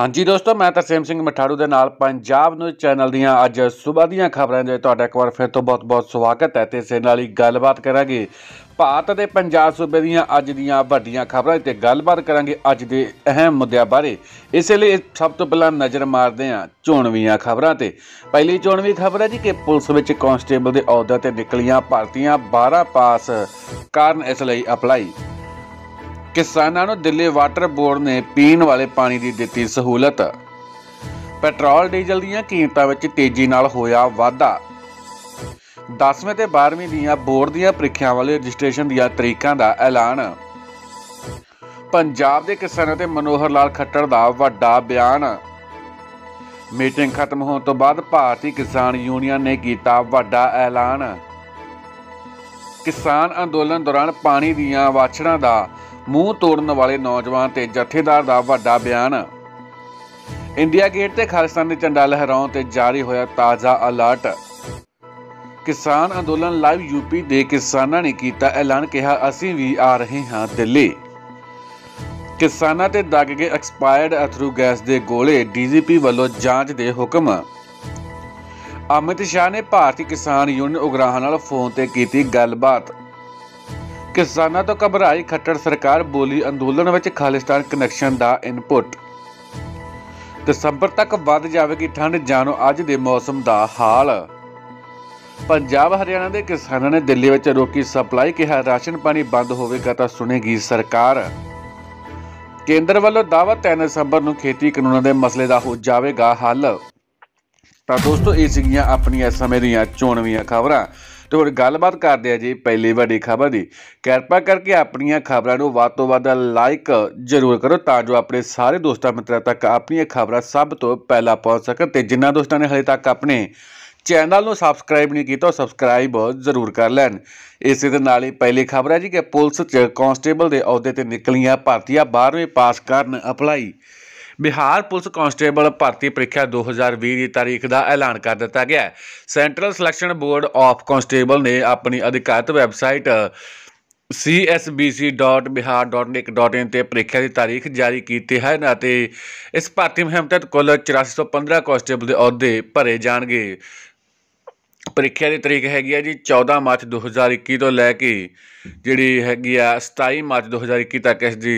ਹਾਂਜੀ ਦੋਸਤੋ ਮੈਂ ਤਰਸੇਮ ਸਿੰਘ ਮਠਾੜੂ ਦੇ ਨਾਲ ਪੰਜਾਬ ਨੂੰ ਚੈਨਲ ਦੀਆਂ ਅੱਜ ਸਵੇਰ ਦੀਆਂ ਖਬਰਾਂ ਦੇ ਤੁਹਾਡਾ ਇੱਕ ਵਾਰ ਫਿਰ ਤੋਂ ਬਹੁਤ-ਬਹੁਤ ਸਵਾਗਤ ਹੈ ਤੇ ਸੇ ਨਾਲ ਹੀ ਗੱਲਬਾਤ ਕਰਾਂਗੇ ਭਾਰਤ ਦੇ ਪੰਜਾਬ ਸੂਬੇ ਦੀਆਂ ਅੱਜ ਦੀਆਂ ਵੱਡੀਆਂ ਖਬਰਾਂ ਤੇ ਗੱਲਬਾਤ ਕਰਾਂਗੇ ਅੱਜ ਦੇ ਅਹਿਮ ਮੁੱਦਿਆਂ ਬਾਰੇ ਇਸ ਲਈ ਸਭ ਤੋਂ ਪਹਿਲਾਂ ਨਜ਼ਰ ਮਾਰਦੇ ਹਾਂ ਚੋਣਵੀਆਂ ਖਬਰਾਂ ਤੇ ਪਹਿਲੀ ਚੋਣਵੀ ਖਬਰ ਹੈ ਜੀ ਕਿ ਪੁਲਿਸ ਵਿੱਚ ਕਾਂਸਟੇਬਲ ਦੇ ਅਹੁਦੇ ਤੇ ਨਿਕਲੀਆਂ ਭਾਰਤੀਆਂ 12 ਪਾਸ ਕਾਰਨ ਇਸ ਲਈ ਅਪਲਾਈ ਕਿਸਾਨਾਂ ਨੂੰ ਦਿੱਲੀ ਵਾਟਰ ਬੋਰਡ ਨੇ ਪੀਣ ਵਾਲੇ ਪਾਣੀ ਦੀ ਦਿੱਤੀ ਸਹੂਲਤ ਪੈਟਰੋਲ ਡੀਜ਼ਲ ਦੀਆਂ ਕੀਮਤਾਂ ਵਿੱਚ ਤੇਜ਼ੀ ਨਾਲ ਹੋਇਆ ਵਾਧਾ 10ਵੇਂ ਤੇ 12ਵੇਂ ਦੀਆਂ ਬੋਰਡ ਦੀਆਂ ਪ੍ਰੀਖਿਆਵਾਂ ਵਾਲੇ ਰਜਿਸਟ੍ਰੇਸ਼ਨ ਦੀਆਂ ਤਰੀਕਾਂ ਦਾ ਐਲਾਨ ਪੰਜਾਬ ਦੇ ਕਿਸਾਨਾਂ ਤੇ ਮਨੋਹਰ ਲਾਲ ਖੱਟੜ ਦਾ ਵੱਡਾ ਬਿਆਨ ਮੀਟਿੰਗ ਖਤਮ ਹੋਣ ਤੋਂ ਬਾਅਦ ਭਾਰਤੀ ਕਿਸਾਨ ਯੂਨੀਅਨ ਨੇ ਕੀਤਾ ਵੱਡਾ ਐਲਾਨ ਕਿਸਾਨ ਅੰਦੋਲਨ ਦੌਰਾਨ ਪਾਣੀ ਦੀਆਂ ਵਾਛੜਾਂ ਦਾ ਮੂੰਹ ਤੋੜਨ ਵਾਲੇ ਨੌਜਵਾਨ ਤੇ ਜਥੇਦਾਰ ਦਾ ਵੱਡਾ ਬਿਆਨ ਇੰਡੀਆ ਗੇਟ ਤੇ ਦੇ ਝੰਡਾ ਲਹਿਰਾਉਣ ਤੇ ਜਾਰੀ ਹੋਇਆ ਤਾਜ਼ਾ ਅਲਰਟ ਕਿਸਾਨ ਅੰਦੋਲਨ ਲਾਈਵ ਯੂਪੀ ਦੇ ਕਿਸਾਨਾਂ ਨੇ ਕੀਤਾ ਐਲਾਨ ਕਿਹਾ ਅਸੀਂ ਵੀ ਆ ਰਹੇ ਹਾਂ ਦਿੱਲੀ ਕਿਸਾਨਾਂ ਤੇ ਦਾਗ ਕੇ ਐਕਸਪਾਇਰਡ ਅਥਰੂ ਗੈਸ ਦੇ ਗੋਲੇ ਡੀਜੀਪੀ ਵੱਲੋਂ ਜਾਂਚ ਦੇ ਹੁਕਮ ਅਮਿਤ ਸ਼ਾਹ ਨੇ ਭਾਰਤੀ ਕਿਸਾਨ ਯੂਨੀਅਨ ਉਗਰਾਹਾਂ ਨਾਲ ਫੋਨ ਤੇ ਕੀਤੀ ਗੱਲਬਾਤ ਕਿਸਾਨਾਂ ਤੋਂ ਘਬਰਾਈ ਖੱਟੜ ਸਰਕਾਰ ਬੋਲੀ ਅੰਦੋਲਨ ਵਿੱਚ ਖਾਲਿਸਤਾਨ ਕਨੈਕਸ਼ਨ ਦਾ ਇਨਪੁਟ ਦਸੰਬਰ ਤੱਕ ਵੱਧ ਜਾਵੇਗੀ ਠੰਡ ਜਾਣੋ ਅੱਜ ਦੇ ਮੌਸਮ ਦਾ ਹਾਲ ਪੰਜਾਬ ਹਰਿਆਣਾ ਦੇ ਕਿਸਾਨਾਂ ਨੇ ਦਿੱਲੀ ਵਿੱਚ ਰੋਕੀ ਸਪਲਾਈ ਕਿਹਾ ਰਾਸ਼ਨ ਪਾਣੀ ਬੰਦ ਹੋਵੇਗਾ ਤਾਂ ਸੁਣੇਗੀ ਸਰਕਾਰ ਕੇਂਦਰ ਵੱਲੋਂ ਦਾਅਵਾ 3 ਦਸੰਬਰ ਨੂੰ ਖੇਤੀ ਕਾਨੂੰਨਾਂ ਦੇ ਮਸਲੇ ਦਾ ਹੋ ਜਾਵੇਗਾ ਹੱਲ ਤਾਂ ਦੋਸਤੋ ਇਹ ਸੀਗੀਆਂ ਆਪਣੀਆਂ ਇਸ ਸਮੇਂ ਦੀਆਂ ਚੋਣਵੀਆਂ ਖਬਰਾਂ ਤੇ ਹੁਣ ਗੱਲਬਾਤ ਕਰਦੇ ਆ ਜੀ ਪਹਿਲੀ ਵੱਡੀ ਖਬਰ ਦੀ ਕਿਰਪਾ ਕਰਕੇ ਆਪਣੀਆਂ ਖਬਰਾਂ ਨੂੰ ਵੱਧ ਤੋਂ ਵੱਧ ਲਾਈਕ ਜ਼ਰੂਰ ਕਰੋ ਤਾਂ ਜੋ ਆਪਣੇ ਸਾਰੇ ਦੋਸਤਾਂ ਮਿੱਤਰਾਂ ਤੱਕ ਆਪਣੀਆਂ ਖਬਰਾਂ ਸਭ ਤੋਂ ਪਹਿਲਾਂ ਪਹੁੰਚ ਸਕਣ ਤੇ ਜਿਨ੍ਹਾਂ ਦੋਸਤਾਂ ਨੇ ਹਲੇ ਤੱਕ ਆਪਣੇ ਚੈਨਲ ਨੂੰ ਸਬਸਕ੍ਰਾਈਬ ਨਹੀਂ ਕੀਤਾ ਉਹ ਸਬਸਕ੍ਰਾਈਬ ਜ਼ਰੂਰ ਕਰ ਲੈਣ ਇਸੇ ਦੇ ਨਾਲ ਹੀ ਪਹਿਲੀ ਖਬਰ ਹੈ ਜੀ ਕਿ ਪੁਲਿਸ 'ਚ ਕਾਂਸਟੇਬਲ ਦੇ ਅਹੁਦੇ ਤੇ ਨਿਕਲੀਆਂ ਭਾਰਤੀਆ 12ਵੇਂ ਪਾਸ ਕਰਨ ਅਪਲਾਈ ਬਿਹਾਰ ਪੁਲਿਸ ਕਾਂਸਟੇਬਲ ਭਰਤੀ ਪ੍ਰੀਖਿਆ 2020 ਦੀ ਤਾਰੀਖ ਦਾ ਐਲਾਨ ਕਰ ਦਿੱਤਾ ਗਿਆ ਹੈ central selection board of constable ਨੇ ਆਪਣੀ ਅਧਿਕਾਰਤ ਵੈਬਸਾਈਟ csbc.bihar.nic.in ਤੇ ਪ੍ਰੀਖਿਆ ਦੀ ਤਾਰੀਖ ਜਾਰੀ ਕੀਤੀ ਹੈ ਅਤੇ ਇਸ ਭਰਤੀ ਮੁਹਿੰਮ ਤਹਿਤ ਕੁੱਲ 8415 ਕਾਂਸਟੇਬਲ ਦੇ ਅਹੁਦੇ ਭਰੇ ਜਾਣਗੇ ਪ੍ਰੀਖਿਆ ਦੀ ਤਰੀਕ ਹੈਗੀ ਹੈ ਜੀ 14 ਮਾਰਚ 2021 ਤੋਂ ਲੈ ਕੇ ਜਿਹੜੀ ਹੈਗੀ ਆ 27 ਮਾਰਚ 2021 ਤੱਕ ਇਸ ਦੀ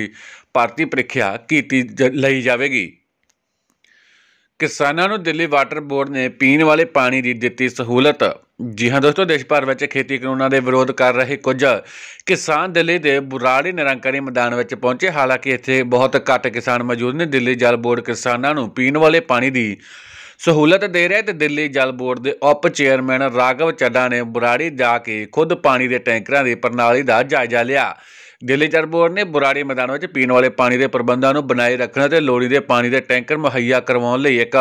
ਭਾਰਤੀ ਪ੍ਰੀਖਿਆ ਕੀਤੀ ਲਈ ਜਾਵੇਗੀ ਕਿਸਾਨਾਂ ਨੂੰ ਦਿੱਲੀ ਵਾਟਰ ਬੋਰਡ ਨੇ ਪੀਣ ਵਾਲੇ ਪਾਣੀ ਦੀ ਦਿੱਤੀ ਸਹੂਲਤ ਜੀ ਹਾਂ ਦੋਸਤੋ ਦੇਸ਼ ਭਰ ਵਿੱਚ ਖੇਤੀ ਕਾਨੂੰਨਾਂ ਦੇ ਵਿਰੋਧ ਕਰ ਰਹੇ ਕੁਝ ਕਿਸਾਨ ਦਿੱਲੀ ਦੇ ਬੁਰਾੜੀ ਨਿਰੰਕਾਰੀ ਮੈਦਾਨ ਵਿੱਚ ਪਹੁੰਚੇ ਹਾਲਾਂਕਿ ਇੱਥੇ ਬਹੁਤ ਘੱਟ ਕਿਸਾਨ ਮੌਜੂਦ ਨੇ ਦਿੱਲੀ ਜਲ ਬੋਰਡ ਕਿਸਾਨਾਂ ਨੂੰ ਪੀਣ ਵਾਲੇ ਪਾਣੀ ਦੀ ਸਹੂਲਤ ਦੇ ਰਿਹਾ ਤੇ ਦਿੱਲੀ ਜਲ ਬੋਰਡ ਦੇ ਉਪ ਚੇਅਰਮੈਨ ਰਾਗਵ ਚੱਡਾ ਨੇ ਬੁਰਾੜੀ ਜਾ ਕੇ ਖੁਦ ਪਾਣੀ ਦੇ ਟੈਂਕਰਾਂ ਦੀ ਪ੍ਰਣਾਲੀ ਦਾ ਜਾਇਜ਼ਾ ਲਿਆ ਦਿੱਲੀ ਚਰ ਬੋਰਡ ਨੇ ਬੁਰਾੜੀ ਮੈਦਾਨ ਵਿੱਚ ਪੀਣ ਵਾਲੇ ਪਾਣੀ ਦੇ ਪ੍ਰਬੰਧਾਂ ਨੂੰ ਬਣਾਏ ਰੱਖਣ ਅਤੇ ਲੋੜੀਂਦੇ ਪਾਣੀ ਦੇ ਟੈਂਕਰ ਮੁਹੱਈਆ ਕਰਵਾਉਣ ਲਈ ਇੱਕ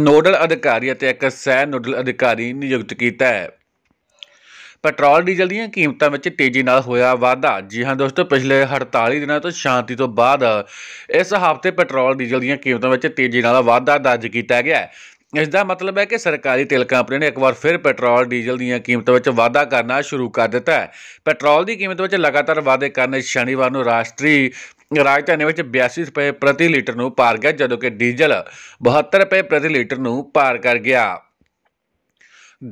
ਨੋਡਲ ਅਧਿਕਾਰੀ ਅਤੇ ਇੱਕ ਸਹਿ ਨੋਡਲ ਅਧਿਕਾਰੀ ਨਿਯੁਕਤ ਕੀਤਾ ਹੈ ਪੈਟਰੋਲ ਡੀਜ਼ਲ ਦੀਆਂ ਕੀਮਤਾਂ ਵਿੱਚ ਤੇਜ਼ੀ ਨਾਲ ਹੋਇਆ ਵਾਧਾ ਜੀ ਹਾਂ ਦੋਸਤੋ ਪਿਛਲੇ 48 ਦਿਨਾਂ ਤੋਂ ਸ਼ਾਂਤੀ ਤੋਂ ਬਾਅਦ ਇਸ ਹਫ਼ਤੇ ਪੈਟਰੋਲ ਡੀਜ਼ਲ ਦੀਆਂ ਕੀਮਤਾਂ ਵਿੱਚ ਤੇਜ਼ੀ ਨਾਲ ਵਾਧਾ ਦਰਜ ਕੀਤਾ ਗਿਆ ਹੈ ਇਸ ਦਾ ਮਤਲਬ ਹੈ ਕਿ ਸਰਕਾਰੀ ਤੇਲ ਕੰਪਨੀ ਨੇ ਇੱਕ ਵਾਰ ਫਿਰ ਪੈਟਰੋਲ ਡੀਜ਼ਲ ਦੀਆਂ ਕੀਮਤਾਂ ਵਿੱਚ ਵਾਧਾ ਕਰਨਾ ਸ਼ੁਰੂ ਕਰ ਦਿੱਤਾ ਹੈ ਪੈਟਰੋਲ ਦੀ ਕੀਮਤ ਵਿੱਚ ਲਗਾਤਾਰ ਵਾਧੇ ਕਾਰਨ ਸ਼ਨੀਵਾਰ ਨੂੰ ਰਾਸ਼ਟਰੀ ਰਾਜਧਾਨੀ ਵਿੱਚ 82 ਰੁਪਏ ਪ੍ਰਤੀ ਲੀਟਰ ਨੂੰ ਪਾਰ ਗਿਆ ਜਦੋਂ ਕਿ ਡੀਜ਼ਲ 72 ਰੁਪਏ ਪ੍ਰਤੀ ਲੀਟਰ ਨੂੰ ਪਾਰ ਕਰ ਗਿਆ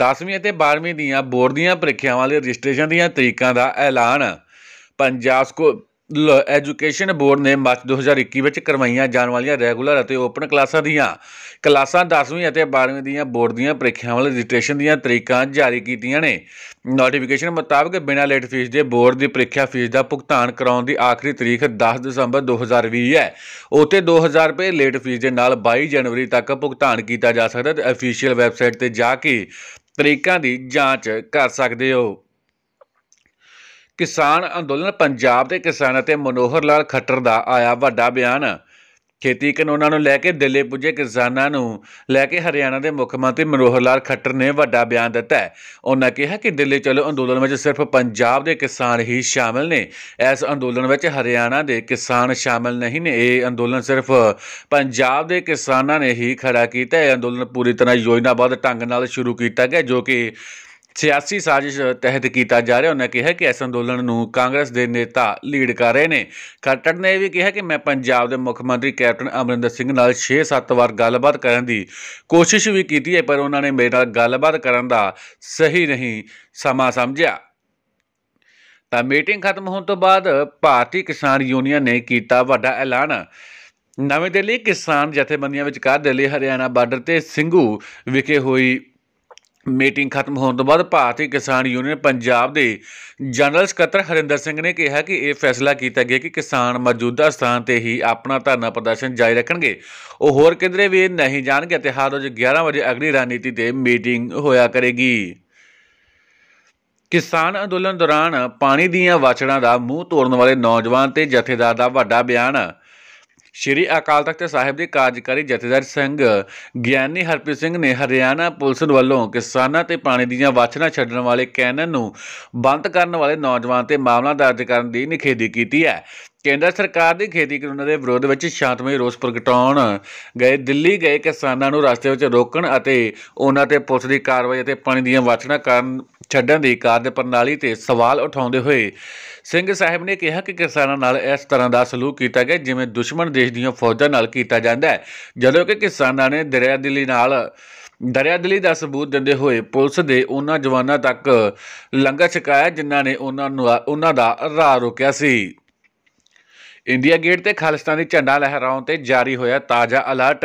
10ਵੀਂ ਅਤੇ 12ਵੀਂ ਦੀਆਂ ਬੋਰਡ ਦੀਆਂ ਪ੍ਰੀਖਿਆਵਾਂ ਲਈ ਰਜਿਸਟ੍ਰੇਸ਼ਨ ਦੀਆਂ ਤਰੀਕਾਂ ਦਾ ਐਲਾਨ ਪੰਜਾਬ ਸਕੂਲ ਐਜੂਕੇਸ਼ਨ ਬੋਰਡ ਨੇ ਮਾਰਚ 2021 ਵਿੱਚ ਕਰਵਾਈਆਂ ਜਾਣ ਵਾਲੀਆਂ ਰੈਗੂਲਰ ਅਤੇ ਓਪਨ ਕਲਾਸਾਂ ਦੀਆਂ ਕਲਾਸਾਂ 10ਵੀਂ ਅਤੇ 12ਵੀਂ ਦੀਆਂ ਬੋਰਡ ਦੀਆਂ ਪ੍ਰੀਖਿਆਵਾਂ ਲਈ ਰਜਿਸਟ੍ਰੇਸ਼ਨ ਦੀਆਂ ਤਰੀਕਾਂ ਜਾਰੀ ਕੀਤੀਆਂ ਨੇ ਨੋਟੀਫਿਕੇਸ਼ਨ ਮੁਤਾਬਕ ਬਿਨਾਂ ਲੇਟ ਫੀਸ ਦੇ ਬੋਰਡ ਦੀ ਪ੍ਰੀਖਿਆ ਫੀਸ ਦਾ ਭੁਗਤਾਨ ਕਰਾਉਣ ਦੀ ਆਖਰੀ ਤਾਰੀਖ 10 ਦਸੰਬਰ 2020 ਹੈ ਉਤੇ 2000 ਰੁਪਏ ਲੇਟ ਫੀਸ ਦੇ ਨਾਲ 22 ਜਨਵਰੀ ਤੱਕ ਭੁਗਤਾਨ ਕੀਤਾ ਜਾ ਸਕਦਾ ਹੈ ਅਫੀਸ਼ੀਅਲ ਵੈਬਸਾਈਟ ਤੇ ਜਾ ਕੇ ਤਰੀਕਾਂ ਦੀ ਜਾਂਚ ਕਰ ਸਕਦੇ ਹੋ ਕਿਸਾਨ ਅੰਦੋਲਨ ਪੰਜਾਬ ਦੇ ਕਿਸਾਨ ਅਤੇ ਮਨੋਹਰ ਲਾਲ ਖੱਟਰ ਦਾ ਆਇਆ ਵੱਡਾ ਬਿਆਨ ਖੇਤੀ ਕਾਨੂੰਨਾਂ ਨੂੰ ਲੈ ਕੇ ਦਿੱਲੀ ਪੁੱਜੇ ਕਿਸਾਨਾਂ ਨੂੰ ਲੈ ਕੇ ਹਰਿਆਣਾ ਦੇ ਮੁੱਖ ਮੰਤਰੀ ਮਨੋਹਰ ਲਾਲ ਖੱਟਰ ਨੇ ਵੱਡਾ ਬਿਆਨ ਦਿੱਤਾ ਹੈ ਉਹਨਾਂ ਕਿਹਾ ਕਿ ਦਿੱਲੀ ਚਲੋ ਅੰਦੋਲਨ ਵਿੱਚ ਸਿਰਫ ਪੰਜਾਬ ਦੇ ਕਿਸਾਨ ਹੀ ਸ਼ਾਮਲ ਨੇ ਇਸ ਅੰਦੋਲਨ ਵਿੱਚ ਹਰਿਆਣਾ ਦੇ ਕਿਸਾਨ ਸ਼ਾਮਲ ਨਹੀਂ ਨੇ ਇਹ ਅੰਦੋਲਨ ਸਿਰਫ ਪੰਜਾਬ ਦੇ ਕਿਸਾਨਾਂ ਨੇ ਹੀ ਖੜਾ ਕੀਤਾ ਹੈ ਅੰਦੋਲਨ ਪੂਰੀ ਤਰ੍ਹਾਂ ਯੋਜਨਾਬੱਧ ਢੰਗ ਨਾਲ ਸ਼ੁਰੂ ਕੀਤਾ ਗਿਆ ਜੋ ਕਿ ਸਿਆਸੀ ਸਾਜ਼ਿਸ਼ ਤਹਿਤ ਕੀਤਾ ਜਾ ਰਿਹਾ ਉਹਨਾਂ ਕਿਹਾ ਕਿ ਇਸ ਅੰਦੋਲਨ ਨੂੰ ਕਾਂਗਰਸ ਦੇ ਨੇਤਾ ਲੀਡ ਕਰ ਰਹੇ ਨੇ ਖੱਟੜ ਨੇ ਇਹ ਵੀ ਕਿਹਾ ਕਿ ਮੈਂ ਪੰਜਾਬ ਦੇ ਮੁੱਖ ਮੰਤਰੀ ਕੈਪਟਨ ਅਮਰਿੰਦਰ ਸਿੰਘ ਨਾਲ 6-7 ਵਾਰ ਗੱਲਬਾਤ ਕਰਨ ਦੀ ਕੋਸ਼ਿਸ਼ ਵੀ ਕੀਤੀ ਹੈ ਪਰ ਉਹਨਾਂ ਨੇ ਮੇਰੇ ਨਾਲ ਗੱਲਬਾਤ ਕਰਨ ਦਾ ਸਹੀ ਨਹੀਂ ਸਮਾਂ ਸਮਝਿਆ ਤਾਂ ਮੀਟਿੰਗ ਖਤਮ ਹੋਣ ਤੋਂ ਬਾਅਦ ਭਾਰਤੀ ਕਿਸਾਨ ਯੂਨੀਅਨ ਨੇ ਕੀਤਾ ਵੱਡਾ ਐਲਾਨ ਨਵੇਂ ਦਿੱਲੀ ਕਿਸਾਨ ਜਥੇਬੰਦੀਆਂ ਵਿਚਕਾਰ ਦਿੱਲੀ ਹਰਿਆਣਾ ਬਾਰਡਰ ਤੇ ਸਿੰਘੂ ਵਿਖੇ ਹੋਈ ਮੀਟਿੰਗ ਖਤਮ ਹੋਣ ਤੋਂ ਬਾਅਦ ਭਾਰਤੀ ਕਿਸਾਨ ਯੂਨੀਅਨ ਪੰਜਾਬ ਦੇ ਜਨਰਲ ਸਕੱਤਰ ਹਰਿੰਦਰ ਸਿੰਘ ਨੇ ਕਿਹਾ ਕਿ ਇਹ ਫੈਸਲਾ ਕੀਤਾ ਗਿਆ ਕਿ ਕਿਸਾਨ ਮੌਜੂਦਾ ਸਥਾਨ ਤੇ ਹੀ ਆਪਣਾ ਧਰਨਾ ਪ੍ਰਦਰਸ਼ਨ ਜਾਰੀ ਰੱਖਣਗੇ ਉਹ ਹੋਰ ਕਿਧਰੇ ਵੀ ਨਹੀਂ ਜਾਣਗੇ ਤੇ ਹਾਲ ਉਹ 11 ਵਜੇ ਅਗਲੀ ਰਣਨੀਤੀ ਤੇ ਮੀਟਿੰਗ ਹੋਇਆ ਕਰੇਗੀ ਕਿਸਾਨ ਅੰਦੋਲਨ ਦੌਰਾਨ ਪਾਣੀ ਦੀਆਂ ਵਾਚੜਾਂ ਦਾ ਮੂੰਹ ਤੋੜਨ ਵਾਲੇ ਨੌਜਵਾਨ ਤੇ ਜਥੇਦਾਰ ਦਾ ਵੱਡਾ ਬਿਆਨ ਸ਼੍ਰੀ ਅਕਾਲ ਤਖਤ ਸਾਹਿਬ ਦੇ ਕਾਰਜਕਾਰੀ ਜਥੇਦਾਰ ਸਿੰਘ ਗਿਆਨੀ ਹਰਪ੍ਰੀਤ ਸਿੰਘ ਨੇ ਹਰਿਆਣਾ ਪੁਲਿਸ ਵੱਲੋਂ ਕਿਸਾਨਾਂ ਤੇ ਪਾਣੀ ਦੀਆਂ ਵਾਛਣਾ ਛੱਡਣ ਵਾਲੇ ਕੈਨਨ ਨੂੰ ਬੰਦ ਕਰਨ ਵਾਲੇ ਨੌਜਵਾਨ ਤੇ ਮਾਮਲਾ ਦਰਜ ਕਰਨ ਦੀ ਨਿਖੇਧੀ ਕੀਤੀ ਹੈ ਕੇਂਦਰ ਸਰਕਾਰ ਦੀ ਖੇਤੀ ਕਾਨੂੰਨਾਂ ਦੇ ਵਿਰੋਧ ਵਿੱਚ ਸ਼ਾਂਤਮਈ ਰੋਸ ਪ੍ਰਗਟਾਉਣ ਗਏ ਦਿੱਲੀ ਗਏ ਕਿਸਾਨਾਂ ਨੂੰ ਰਸਤੇ ਵਿੱਚ ਰੋਕਣ ਅਤੇ ਉਹਨਾਂ ਤੇ ਪੁਲਿਸ ਦੀ ਕਾਰਵਾਈ ਅਤੇ ਪਾਣੀ ਦੀਆਂ ਵਾਚਣਾ ਕਾਰਨ ਛੱਡਣ ਦੀ ਕਾਰਜ ਪ੍ਰਣਾਲੀ ਤੇ ਸਵਾਲ ਉਠਾਉਂਦੇ ਹੋਏ ਸਿੰਘ ਸਾਹਿਬ ਨੇ ਕਿਹਾ ਕਿ ਕਿਸਾਨਾਂ ਨਾਲ ਇਸ ਤਰ੍ਹਾਂ ਦਾ ਸਲੂਕ ਕੀਤਾ ਗਿਆ ਜਿਵੇਂ ਦੁਸ਼ਮਣ ਦੇਸ਼ ਦੀਆਂ ਫੌਜਾਂ ਨਾਲ ਕੀਤਾ ਜਾਂਦਾ ਹੈ ਜਦੋਂ ਕਿ ਕਿਸਾਨਾਂ ਨੇ ਦਰਿਆ ਦਿੱਲੀ ਨਾਲ ਦਰਿਆ ਦਿੱਲੀ ਦਾ ਸਬੂਤ ਦਿੰਦੇ ਹੋਏ ਪੁਲਿਸ ਦੇ ਉਹਨਾਂ ਜਵਾਨਾਂ ਤੱਕ ਲੰਗਰ ਛਕਾਇਆ ਜਿਨ੍ਹਾਂ ਨੇ ਉਹਨਾਂ ਨੂੰ ਉਹਨਾਂ ਦਾ ਰਾਹ ਰੋਕਿਆ ਸੀ ਇੰਡੀਆ ਗੇਟ ਤੇ ਖਾਲਿਸਤਾਨੀ ਝੰਡਾ ਲਹਿਰਾਉਣ ਤੇ ਜਾਰੀ ਹੋਇਆ ਤਾਜ਼ਾ ਅਲਰਟ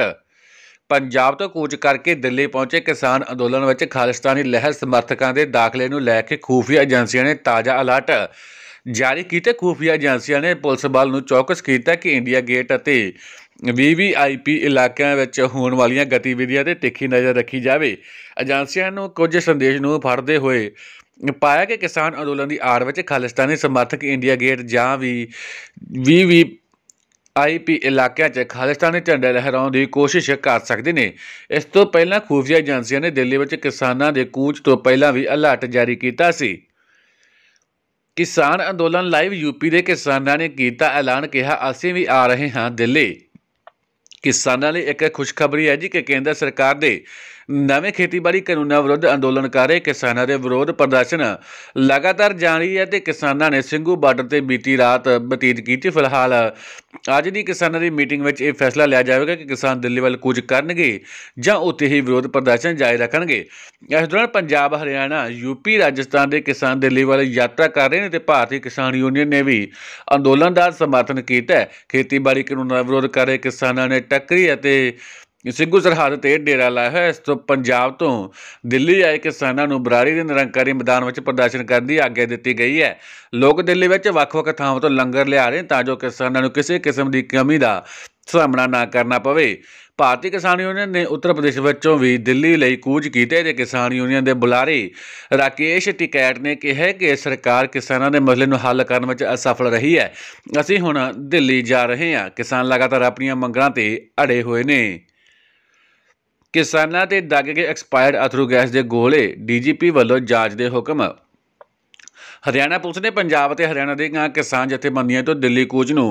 ਪੰਜਾਬ ਤੋਂ ਕੂਚ ਕਰਕੇ ਦਿੱਲੀ ਪਹੁੰਚੇ ਕਿਸਾਨ ਅੰਦੋਲਨ ਵਿੱਚ ਖਾਲਿਸਤਾਨੀ ਲਹਿਰ ਸਮਰਥਕਾਂ ਦੇ ਦਾਖਲੇ ਨੂੰ ਲੈ ਕੇ ਖੂਫੀਆ ਏਜੰਸੀਆਂ ਨੇ ਤਾਜ਼ਾ ਅਲਰਟ ਜਾਰੀ ਕੀਤੇ ਖੂਫੀਆ ਏਜੰਸੀਆਂ ਨੇ ਪੁਲਿਸ ਬਲ ਨੂੰ ਚੌਕਸ ਕੀਤਾ ਕਿ ਇੰਡੀਆ ਗੇਟ ਅਤੇ ਵੀਵੀਆਈਪੀ ਇਲਾਕਿਆਂ ਵਿੱਚ ਹੋਣ ਵਾਲੀਆਂ ਗਤੀਵਿਧੀਆਂ ਤੇ ਤਿੱਖੀ ਨਜ਼ਰ ਰੱਖੀ ਜਾਵੇ ਏਜੰਸੀਆਂ ਨੂੰ ਕੁਝ ਸੰਦੇਸ਼ ਨੂੰ ਫੜਦੇ ਹੋਏ ਪਾਇਆ ਕਿ ਕਿਸਾਨ ਅੰਦੋਲਨ ਦੀ ਆੜ ਵਿੱਚ ਖਾਲਿਸਤਾਨੀ ਸਮਰਥਕ ਇੰਡੀਆ ਗੇਟ ਜਾਂ ਵੀ ਵੀ ਵੀ ਆਈਪੀ ਇਲਾਕਿਆਂ 'ਚ ਖਾਲਿਸਤਾਨੀ ਝੰਡੇ ਲਹਿਰਾਉਣ ਦੀ ਕੋਸ਼ਿਸ਼ ਕਰ ਸਕਦੇ ਨੇ ਇਸ ਤੋਂ ਪਹਿਲਾਂ ਖੂਫੀਆ ਏਜੰਸੀਆਂ ਨੇ ਦਿੱਲੀ ਵਿੱਚ ਕਿਸਾਨਾਂ ਦੇ ਕੂਚ ਤੋਂ ਪਹਿਲਾਂ ਵੀ ਅਲਰਟ ਜਾਰੀ ਕੀਤਾ ਸੀ ਕਿਸਾਨ ਅੰਦੋਲਨ ਲਾਈਵ ਯੂਪੀ ਦੇ ਕਿਸਾਨਾਂ ਨੇ ਕੀਤਾ ਐਲਾਨ ਕਿਹਾ ਅਸੀਂ ਵੀ ਆ ਰਹੇ ਹਾਂ ਦਿੱਲੀ ਕਿਸਾਨਾਂ ਲਈ ਇੱਕ ਖੁਸ਼ਖਬਰੀ ਹੈ ਜੀ ਕਿ ਕੇਂਦਰ ਸਰਕਾਰ ਦੇ ਨਵੇਂ ਖੇਤੀਬਾੜੀ ਕਾਨੂੰਨਾਂ ਵਿਰੁੱਧ ਅੰਦੋਲਨ ਕਰ ਰਹੇ ਕਿਸਾਨਾਂ ਦੇ ਵਿਰੋਧ ਪ੍ਰਦਰਸ਼ਨ ਲਗਾਤਾਰ ਜਾਰੀ ਹੈ ਤੇ ਕਿਸਾਨਾਂ ਨੇ ਸਿੰਘੂ ਬਾਰਡਰ ਤੇ ਬੀਤੀ ਰਾਤ ਬਤੀਤ ਕੀਤੀ ਫਿਲਹਾਲ ਅੱਜ ਦੀ ਕਿਸਾਨਾਂ ਦੀ ਮੀਟਿੰਗ ਵਿੱਚ ਇਹ ਫੈਸਲਾ ਲਿਆ ਜਾਵੇਗਾ ਕਿ ਕਿਸਾਨ ਦਿੱਲੀ ਵੱਲ ਕੁਝ ਕਰਨਗੇ ਜਾਂ ਉੱਥੇ ਹੀ ਵਿਰੋਧ ਪ੍ਰਦਰਸ਼ਨ ਜਾਰੀ ਰੱਖਣਗੇ ਇਸ ਦੌਰਾਨ ਪੰਜਾਬ ਹਰਿਆਣਾ ਯੂਪੀ ਰਾਜਸਥਾਨ ਦੇ ਕਿਸਾਨ ਦਿੱਲੀ ਵੱਲ ਯਾਤਰਾ ਕਰ ਰਹੇ ਨੇ ਤੇ ਭਾਰਤੀ ਕਿਸਾਨ ਯੂਨੀਅਨ ਨੇ ਵੀ ਅੰਦੋਲਨ ਦਾ ਸਮਰਥਨ ਕੀਤਾ ਹੈ ਖੇਤੀਬਾੜੀ ਕਾਨੂੰਨਾਂ ਦਾ ਵਿਰੋਧ ਕਰ ਰਹੇ ਕਿਸਾਨਾਂ ਨੇ ਟੱਕਰੀ ਅਤੇ ਸਿੰਘੂ ਸਰਹੱਦ ਤੇ ਡੇਰਾ ਲਾਇਆ ਹੈ ਇਸ ਤੋਂ ਪੰਜਾਬ ਤੋਂ ਦਿੱਲੀ ਆਏ ਕਿਸਾਨਾਂ ਨੂੰ ਬਰਾਰੀ ਦੇ ਨਿਰੰਕਾਰੀ ਮੈਦਾਨ ਵਿੱਚ ਪ੍ਰਦਰਸ਼ਨ ਕਰਨ ਦੀ ਆਗਿਆ ਦਿੱਤੀ ਗਈ ਹੈ ਲੋਕ ਦਿੱਲੀ ਵਿੱਚ ਵੱਖ-ਵੱਖ ਥਾਵਾਂ ਤੋਂ ਲੰਗਰ ਲਿਆ ਰਹੇ ਤਾਂ ਜੋ ਕਿਸਾਨਾਂ ਨੂੰ ਕਿਸੇ ਕਿਸਮ ਦੀ ਕਮੀ ਦਾ ਸਾਹਮਣਾ ਨਾ ਕਰਨਾ ਪਵੇ ਭਾਰਤੀ ਕਿਸਾਨ ਯੂਨੀਅਨ ਨੇ ਉੱਤਰ ਪ੍ਰਦੇਸ਼ ਵਿੱਚੋਂ ਵੀ ਦਿੱਲੀ ਲਈ ਕੂਚ ਕੀਤੇ ਤੇ ਕਿਸਾਨ ਯੂਨੀਅਨ ਦੇ ਬੁਲਾਰੇ ਰਾਕੇਸ਼ ਟਿਕੈਟ ਨੇ ਕਿਹਾ ਕਿ ਸਰਕਾਰ ਕਿਸਾਨਾਂ ਦੇ ਮਸਲੇ ਨੂੰ ਹੱਲ ਕਰਨ ਵਿੱਚ ਅਸਫਲ ਰਹੀ ਹੈ ਅਸੀਂ ਹੁਣ ਦਿੱਲੀ ਜਾ ਰਹੇ ਹਾਂ ਕਿਸਾਨ ਲਗਾਤਾਰ ਆਪਣੀਆਂ ਮੰਗਾਂ ਤੇ ਅੜੇ ਹੋਏ ਨੇ ਕਿਸਾਨਾਂ ਤੇ ਦੱਗ ਕੇ ਐਕਸਪਾਇਰਡ ਅਥਰੂ ਗੈਸ ਦੇ ਗੋਲੇ ਡੀਜੀਪੀ ਵੱਲੋਂ ਜਾਂਚ ਦੇ ਹੁਕਮ ਹਰਿਆਣਾ ਪੁਲਿਸ ਨੇ ਪੰਜਾਬ ਤੇ ਹਰਿਆਣਾ ਦੇ ਕਿਸਾਨ ਜਥੇਬੰਦੀਆਂ ਤੋਂ ਦਿੱਲੀ ਕੂਚ ਨੂੰ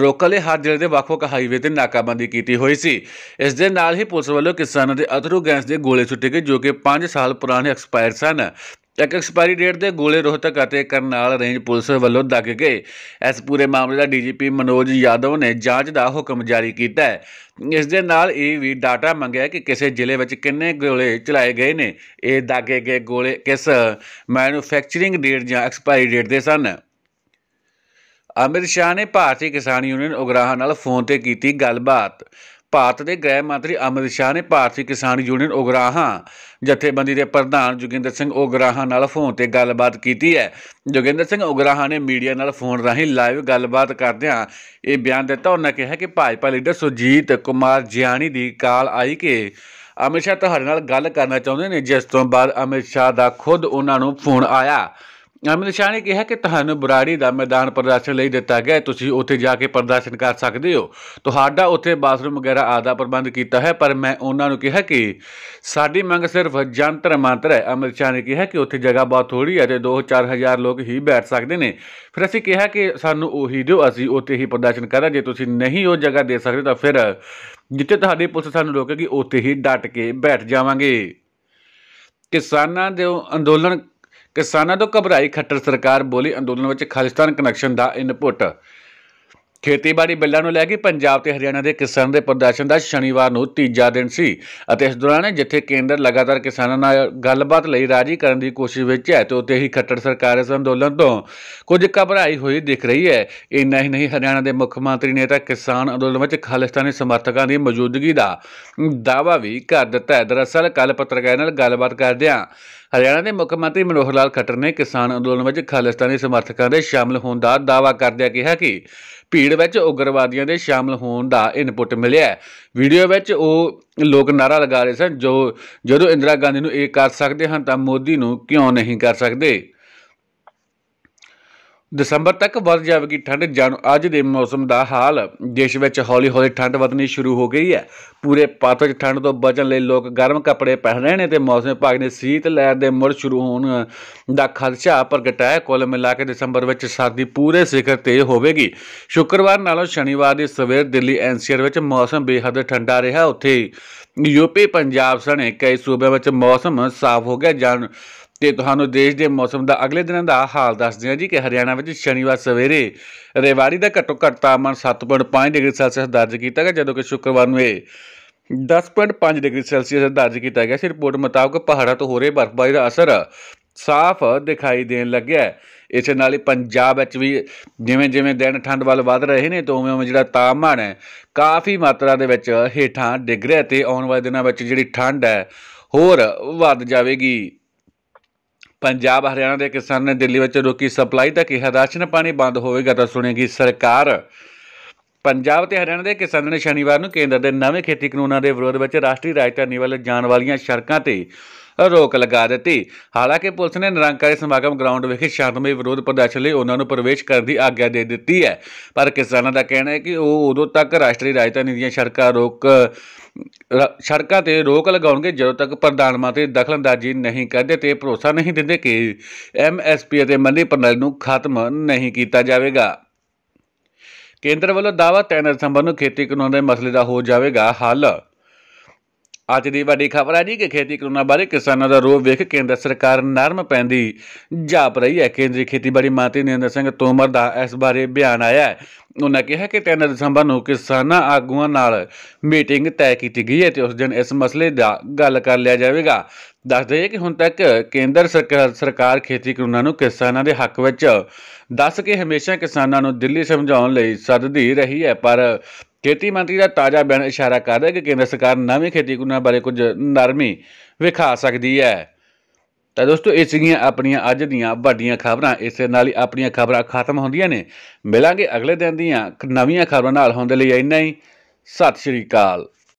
ਰੋਕਣ ਲਈ ਹਰ ਜ਼ਿਲ੍ਹੇ ਦੇ ਵੱਖ-ਵੱਖ ਹਾਈਵੇ ਤੇ ਨਾਕਾਬੰਦੀ ਕੀਤੀ ਹੋਈ ਸੀ ਇਸ ਦੇ ਨਾਲ ਹੀ ਪੁਲਿਸ ਵੱਲੋਂ ਕਿਸਾਨਾਂ ਦੇ ਅਥਰੂ ਗੈਸ ਦੇ ਗੋਲੇ ਸੁੱਟੇ ਗਏ ਜੋ ਕਿ 5 ਸਾਲ ਪੁਰਾਣੇ ਐਕਸਪਾਇਰ ਸਨ ਇੱਕ ਐਕਸਪਾਇਰੀ ਡੇਟ ਦੇ ਗੋਲੇ ਰੋਹਤਕ ਅਤੇ ਕਰਨਾਲ ਰੇਂਜ ਪੁਲਿਸ ਵੱਲੋਂ ਦੱਗ ਗਏ ਇਸ ਪੂਰੇ ਮਾਮਲੇ ਦਾ ਡੀਜੀਪੀ ਮਨੋਜ ਯਾਦਵ ਨੇ ਜਾਂਚ ਦਾ ਹੁਕਮ ਜਾਰੀ ਕੀਤਾ ਹੈ ਇਸ ਦੇ ਨਾਲ ਇਹ ਵੀ ਡਾਟਾ ਮੰਗਿਆ ਕਿ ਕਿਸੇ ਜ਼ਿਲ੍ਹੇ ਵਿੱਚ ਕਿੰਨੇ ਗੋਲੇ ਚਲਾਏ ਗਏ ਨੇ ਇਹ ਦਾਗੇ ਗਏ ਗੋਲੇ ਕਿਸ ਮੈਨੂਫੈਕਚਰਿੰਗ ਡੇਟ ਜਾਂ ਐਕਸਪਾਇਰੀ ਡੇਟ ਦੇ ਸਨ ਅਮਰ ਸ਼ਾਹ ਨੇ ਭਾਰਤੀ ਕਿਸਾਨ ਯੂਨੀਅਨ ਉਗਰਾਹਾਂ ਨਾਲ ਫੋਨ ਤੇ ਕੀਤੀ ਗੱਲਬਾਤ ਭਾਰਤ ਦੇ ਗ੍ਰਹਿ ਮੰਤਰੀ ਅਮਿਤ ਸ਼ਾਹ ਨੇ ਭਾਰਤੀ ਕਿਸਾਨ ਯੂਨੀਅਨ ਉਗਰਾਹਾਂ ਜਥੇਬੰਦੀ ਦੇ ਪ੍ਰਧਾਨ ਜੋਗਿੰਦਰ ਸਿੰਘ ਉਗਰਾਹਾਂ ਨਾਲ ਫੋਨ ਤੇ ਗੱਲਬਾਤ ਕੀਤੀ ਹੈ ਜੋਗਿੰਦਰ ਸਿੰਘ ਉਗਰਾਹਾਂ ਨੇ ਮੀਡੀਆ ਨਾਲ ਫੋਨ ਰਾਹੀਂ ਲਾਈਵ ਗੱਲਬਾਤ ਕਰਦਿਆਂ ਇਹ ਬਿਆਨ ਦਿੱਤਾ ਉਹਨਾਂ ਕਿਹਾ ਕਿ ਭਾਜਪਾ ਲੀਡਰ ਸੁਜੀਤ ਕੁਮਾਰ ਜਿਆਣੀ ਦੀ ਕਾਲ ਆਈ ਕਿ ਅਮਿਤ ਸ਼ਾਹ ਤੁਹਾਡੇ ਨਾਲ ਗੱਲ ਕਰਨਾ ਚਾਹੁੰਦੇ ਨੇ ਜਿਸ ਤੋਂ ਬਾਅਦ ਅਮਿਤ ਸ਼ਾਹ ਦਾ ਖੁਦ ਉਹਨਾਂ ਨੂੰ ਫੋਨ ਆਇਆ ਅਮਿਤ ਸ਼ਾਹ ਨੇ ਕਿਹਾ ਕਿ ਤੁਹਾਨੂੰ ਬਰਾੜੀ ਦਾ ਮੈਦਾਨ ਪ੍ਰਦਰਸ਼ਨ ਲਈ ਦਿੱਤਾ ਗਿਆ ਤੁਸੀਂ ਉੱਥੇ ਜਾ ਕੇ ਪ੍ਰਦਰਸ਼ਨ ਕਰ ਸਕਦੇ ਹੋ ਤੁਹਾਡਾ ਉੱਥੇ ਬਾਥਰੂਮ ਵਗੈਰਾ ਆਦਾ ਪ੍ਰਬੰਧ ਕੀਤਾ ਹੈ ਪਰ ਮੈਂ ਉਹਨਾਂ ਨੂੰ ਕਿਹਾ ਕਿ ਸਾਡੀ ਮੰਗ ਸਿਰਫ ਜੰਤਰ ਮੰਤਰ ਹੈ ਅਮਿਤ ਸ਼ਾਹ ਨੇ ਕਿਹਾ ਕਿ ਉੱਥੇ ਜਗ੍ਹਾ ਬਹੁਤ ਥੋੜੀ ਹੈ ਤੇ 2-4000 ਲੋਕ ਹੀ ਬੈਠ ਸਕਦੇ ਨੇ ਫਿਰ ਅਸੀਂ ਕਿਹਾ ਕਿ ਸਾਨੂੰ ਉਹੀ ਦਿਓ ਅਸੀਂ ਉੱਥੇ ਹੀ ਪ੍ਰਦਰਸ਼ਨ ਕਰਾਂ ਜੇ ਤੁਸੀਂ ਨਹੀਂ ਉਹ ਜਗ੍ਹਾ ਦੇ ਸਕਦੇ ਤਾਂ ਫਿਰ ਜਿੱਥੇ ਤੁਹਾਡੀ ਪੁਲਿਸ ਸਾਨੂੰ ਰੋਕੇਗੀ ਉੱਥੇ ਹੀ ਡਟ ਕੇ ਬੈਠ ਜਾਵਾਂਗੇ ਕਿਸਾਨਾਂ ਦੇ ਅੰਦੋਲਨ ਕਿਸਾਨਾਂ ਤੋਂ ਘਬਰਾਈ ਖੱਟਰ ਸਰਕਾਰ ਬੋਲੀ ਅੰਦੋਲਨ ਵਿੱਚ ਖਾਲਿਸਤਾਨ ਕਨੈਕਸ਼ਨ ਦਾ ਇਨਪੁਟ ਖੇਤੀਬਾੜੀ ਬਿੱਲਾਂ ਨੂੰ ਲੈ ਕੇ ਪੰਜਾਬ ਤੇ ਹਰਿਆਣਾ ਦੇ ਕਿਸਾਨਾਂ ਦੇ ਪ੍ਰਦਰਸ਼ਨ ਦਾ ਸ਼ਨੀਵਾਰ ਨੂੰ ਤੀਜਾ ਦਿਨ ਸੀ ਅਤੇ ਇਸ ਦੌਰਾਨ ਜਿੱਥੇ ਕੇਂਦਰ ਲਗਾਤਾਰ ਕਿਸਾਨਾਂ ਨਾਲ ਗੱਲਬਾਤ ਲਈ ਰਾਜੀ ਕਰਨ ਦੀ ਕੋਸ਼ਿਸ਼ ਵਿੱਚ ਹੈ ਤੇ ਉੱਥੇ ਹੀ ਖੱਟੜ ਸਰਕਾਰ ਇਸ ਅੰਦੋਲਨ ਤੋਂ ਕੁਝ ਘਬਰਾਈ ਹੋਈ ਦਿਖ ਰਹੀ ਹੈ ਇੰਨਾ ਹੀ ਨਹੀਂ ਹਰਿਆਣਾ ਦੇ ਮੁੱਖ ਮੰਤਰੀ ਨੇ ਤਾਂ ਕਿਸਾਨ ਅੰਦੋਲਨ ਵਿੱਚ ਖਾਲਿਸਤਾਨੀ ਸਮਰਥਕਾਂ ਦੀ ਮੌਜੂਦਗੀ ਦਾ ਦਾਵਾ ਵੀ ਕਰ ਦਿੱਤਾ ਹੈ ਦਰਅਸਲ ਕੱਲ ਪੱਤਰਕਾਰਾਂ ਨਾਲ ਗੱਲਬਾਤ ਕਰਦਿਆਂ ਹਰਿਆਣਾ ਦੇ ਮੁੱਖ ਮੰਤਰੀ ਮਨੋਹਰ ਲਾਲ ਖੱਟਰ ਨੇ ਕਿਸਾਨ ਅੰਦੋਲਨ ਵਿੱਚ ਖਾਲਿਸਤਾਨੀ ਸਮਰਥਕਾਂ ਦੇ ਸ਼ਾਮਲ ਹੋਣ ਦਾ ਦਾਅਵਾ ਕਰਦਿਆਂ ਕਿਹਾ ਕਿ ਭੀੜ ਵਿੱਚ ਉਗਰਵਾਦੀਆਂ ਦੇ ਸ਼ਾਮਲ ਹੋਣ ਦਾ ਇਨਪੁਟ ਮਿਲਿਆ ਵੀਡੀਓ ਵਿੱਚ ਉਹ ਲੋਕ ਨਾਰਾ ਲਗਾ ਰਹੇ ਸਨ ਜੋ ਜਦੋਂ ਇੰਦਰਾ ਗਾਂਧੀ ਨੂੰ ਇਹ ਕਰ ਸਕਦੇ ਹਨ ਤਾਂ ਮੋਦੀ ਨੂੰ ਕਿਉਂ ਨਹੀਂ ਕਰ ਸਕਦੇ ਦਸੰਬਰ ਤੱਕ ਵੱਧ ਜਾਵੇਗੀ ਠੰਡ ਜਨ ਅੱਜ ਦੇ ਮੌਸਮ ਦਾ ਹਾਲ ਦੇਸ਼ ਵਿੱਚ ਹੌਲੀ-ਹੌਲੀ ਠੰਡ ਵਧਣੀ ਸ਼ੁਰੂ ਹੋ ਗਈ ਹੈ ਪੂਰੇ ਪਾਤ ਵਿੱਚ ਠੰਡ ਤੋਂ ਬਚਣ ਲਈ ਲੋਕ ਗਰਮ ਕੱਪੜੇ ਪਹਿਨ ਰਹੇ ਨੇ ਤੇ ਮੌਸਮ ਵਿਭਾਗ ਨੇ ਸੀਤ ਲਹਿਰ ਦੇ ਮੁੜ ਸ਼ੁਰੂ ਹੋਣ ਦਾ ਖਦਸ਼ਾ ਪ੍ਰਗਟਾਇਆ ਕੁੱਲ ਮਿਲਾ ਕੇ ਦਸੰਬਰ ਵਿੱਚ ਸਰਦੀ ਪੂਰੇ ਸਿਖਰ ਤੇ ਹੋਵੇਗੀ ਸ਼ੁੱਕਰਵਾਰ ਨਾਲੋਂ ਸ਼ਨੀਵਾਰ ਦੀ ਸਵੇਰ ਦਿੱਲੀ ਐਨਸੀਆਰ ਵਿੱਚ ਮੌਸਮ ਬੇਹੱਦ ਠੰਡਾ ਰਿਹਾ ਉੱਥੇ ਯੂਪੀ ਪੰਜਾਬ ਸਣੇ ਕਈ ਸੂਬਿਆਂ ਵਿੱਚ ਮੌਸਮ ਸਾਫ਼ ਹੋ ਗਿਆ ਜਾਣ ਤੇ ਤੁਹਾਨੂੰ ਦੇਸ਼ ਦੇ ਮੌਸਮ ਦਾ ਅਗਲੇ ਦਿਨਾਂ ਦਾ ਹਾਲ ਦੱਸਦੇ ਹਾਂ ਜੀ ਕਿ ਹਰਿਆਣਾ ਵਿੱਚ ਸ਼ਨੀਵਾਰ ਸਵੇਰੇ ਰੇਵਾੜੀ ਦਾ ਘੱਟੋ ਘੱਟ ਤਾਪਮਾਨ 7.5 ਡਿਗਰੀ ਸੈਲਸੀਅਸ ਦਰਜ ਕੀਤਾ ਗਿਆ ਜਦੋਂ ਕਿ ਸ਼ੁੱਕਰਵਾਰ ਨੂੰ ਇਹ 10.5 ਡਿਗਰੀ ਸੈਲਸੀਅਸ ਦਰਜ ਕੀਤਾ ਗਿਆ ਸੀ ਰਿਪੋਰਟ ਮੁਤਾਬਕ ਪਹਾੜਾਂ ਤੋਂ ਹੋ ਰਹੀ ਬਰਫ਼ਬਾਰੀ ਦਾ ਅਸਰ ਸਾਫ਼ ਦਿਖਾਈ ਦੇਣ ਲੱਗਿਆ ਇਸੇ ਨਾਲ ਹੀ ਪੰਜਾਬ ਵਿੱਚ ਵੀ ਜਿਵੇਂ ਜਿਵੇਂ ਦਿਨ ਠੰਡ ਵੱਲ ਵਧ ਰਹੇ ਨੇ ਤੋਂ ਉਵੇਂ ਉਵੇਂ ਜਿਹੜਾ ਤਾਪਮਾਨ ਹੈ ਕਾਫੀ ਮਾਤਰਾ ਦੇ ਵਿੱਚ ਹੇਠਾਂ ਡਿੱਗ ਰਿਹਾ ਤੇ ਆਉਣ ਵਾਲੇ ਦਿਨਾਂ ਵਿੱਚ ਜਿਹੜੀ ਠੰਡ ਹੈ ਹੋਰ ਵੱਧ ਜਾਵੇਗੀ ਪੰਜਾਬ ਹਰਿਆਣਾ ਦੇ ਕਿਸਾਨਾਂ ਨੇ ਦਿੱਲੀ ਵਿੱਚ ਰੋਕੀ ਸਪਲਾਈ ਤਾਂ ਕਿਹਾ ਰਾਸ਼ਨ ਪਾਣੀ ਬੰਦ ਹੋਵੇਗਾ ਤਾਂ ਸੁਣੇਗੀ ਸਰਕਾਰ ਪੰਜਾਬ ਤੇ ਹਰਿਆਣਾ ਦੇ ਕਿਸਾਨਾਂ ਨੇ ਸ਼ਨੀਵਾਰ ਨੂੰ ਕੇਂਦਰ ਦੇ ਨਵੇਂ ਖੇਤੀ ਕਾਨੂੰਨਾਂ ਦੇ ਵਿਰੋਧ ਵਿੱਚ ਰਾਸ਼ਟਰੀ ਰਾਜਧਾਨੀ ਵੱਲ ਜਾਣ ਵਾਲੀਆਂ ਸੜਕਾਂ ਤੇ ਰੋਕ ਲਗਾ ਦਿੱਤੀ ਹਾਲਾਂਕਿ ਪੁਲਿਸ ਨੇ ਨਿਰੰਕਾਰੀ ਸਮਾਗਮ ਗਰਾਊਂਡ ਵਿਖੇ ਸ਼ਾਂਤਮਈ ਵਿਰੋਧ ਪ੍ਰਦਰਸ਼ਨ ਲਈ ਉਹਨਾਂ ਨੂੰ ਪ੍ਰਵੇਸ਼ ਕਰਨ ਦੀ ਆਗਿਆ ਦੇ ਦਿੱਤੀ ਹੈ ਪਰ ਕਿਸਾਨਾਂ ਦਾ ਕਹਿਣਾ ਹੈ ਕਿ ਉਹ ਉਦੋਂ ਤੱਕ ਰਾਸ਼ਟਰੀ ਰਾਜਧਾਨੀ ਦੀਆਂ ਸੜਕਾਂ ਰੋਕ ਸੜਕਾਂ ਤੇ ਰੋਕ ਲਗਾਉਣਗੇ ਜਦੋਂ ਤੱਕ ਪ੍ਰਧਾਨ ਮੰਤਰੀ ਦਖਲਅੰਦਾਜ਼ੀ ਨਹੀਂ ਕਰਦੇ ਤੇ ਭਰੋਸਾ ਨਹੀਂ ਦਿੰਦੇ ਕਿ ਐਮਐਸਪੀ ਅਤੇ ਮੰਡੀ ਪ੍ਰਣਾਲੀ ਨੂੰ ਖਤਮ ਨਹੀਂ ਕੀਤਾ ਜਾਵੇਗਾ ਕੇਂਦਰ ਵੱਲੋਂ ਦਾਅਵਾ 3 ਦਸੰਬਰ ਨੂੰ ਖੇਤੀ ਕਾਨੂੰਨ ਦੇ ਮਸਲੇ ਦਾ ਹੋ ਜਾਵੇਗਾ ਹੱਲ ਅੱਜ ਦੀ ਵੱਡੀ ਖਬਰ ਹੈ ਜੀ ਕਿ ਖੇਤੀ ਕਾਨੂੰਨਾਂ ਬਾਰੇ ਕਿਸਾਨਾਂ ਦਾ ਰੋਹ ਵੇਖ ਕੇਂਦਰ ਸਰਕਾਰ ਨਰਮ ਪੈਂਦੀ ਜਾਪ ਰਹੀ ਹੈ ਕੇਂਦਰੀ ਖੇਤੀਬਾੜੀ ਮੰਤਰੀ ਨਿਰਿੰਦਰ ਸਿੰਘ ਤੋਮਰ ਦਾ ਇਸ ਬਾਰੇ ਬਿਆਨ ਆਇਆ ਹੈ ਉਹਨਾਂ ਕਿਹਾ ਕਿ 3 ਦਸੰਬਰ ਨੂੰ ਕਿਸਾਨਾਂ ਆਗੂਆਂ ਨਾਲ ਮੀਟਿੰਗ ਤੈਅ ਕੀਤੀ ਗਈ ਹੈ ਤੇ ਉਸ ਦਿਨ ਇਸ ਮਸਲੇ ਦਾ ਗੱਲ ਕਰ ਲਿਆ ਜਾਵੇਗਾ ਦੱਸ ਦਈਏ ਕਿ ਹੁਣ ਤੱਕ ਕੇਂਦਰ ਸਰਕਾਰ ਸਰਕਾਰ ਖੇਤੀ ਕਾਨੂੰਨਾਂ ਨੂੰ ਕਿਸਾਨਾਂ ਦੇ ਹੱਕ ਵਿੱਚ ਦੱਸ ਕੇ ਹਮੇਸ਼ਾ ਕਿਸਾਨਾਂ ਨੂੰ ਦਿੱਲੀ ਸਮਝਾਉਣ ਲਈ ਸੱਦਦੀ ਰਹੀ ਹੈ ਪਰ ਖੇਤੀ ਮੰਤਰੀ ਦਾ ਤਾਜ਼ਾ ਬਿਆਨ ਇਸ਼ਾਰਾ ਕਰਦਾ ਹੈ ਕਿ ਕੇਂਦਰ ਸਰਕਾਰ ਨਵੇਂ ਖੇਤੀ ਕਾਨੂੰਨਾਂ ਬਾਰੇ ਕੁਝ ਨਰਮੀ ਵਿਖਾ ਸਕਦੀ ਹੈ ਤਾਂ ਦੋਸਤੋ ਇਹ ਸੀਗੀਆਂ ਆਪਣੀਆਂ ਅੱਜ ਦੀਆਂ ਵੱਡੀਆਂ ਖਬਰਾਂ ਇਸ ਨਾਲ ਹੀ ਆਪਣੀਆਂ ਖਬਰਾਂ ਖਤਮ ਹੁੰਦੀਆਂ ਨੇ ਮਿਲਾਂਗੇ ਅਗਲੇ ਦਿਨ ਦੀਆਂ ਨਵੀਆਂ ਖਬਰਾਂ ਨਾਲ ਹੁੰਦੇ ਲਈ ਇੰਨਾ ਹੀ ਸਤਿ ਸ਼੍ਰੀ ਅਕਾਲ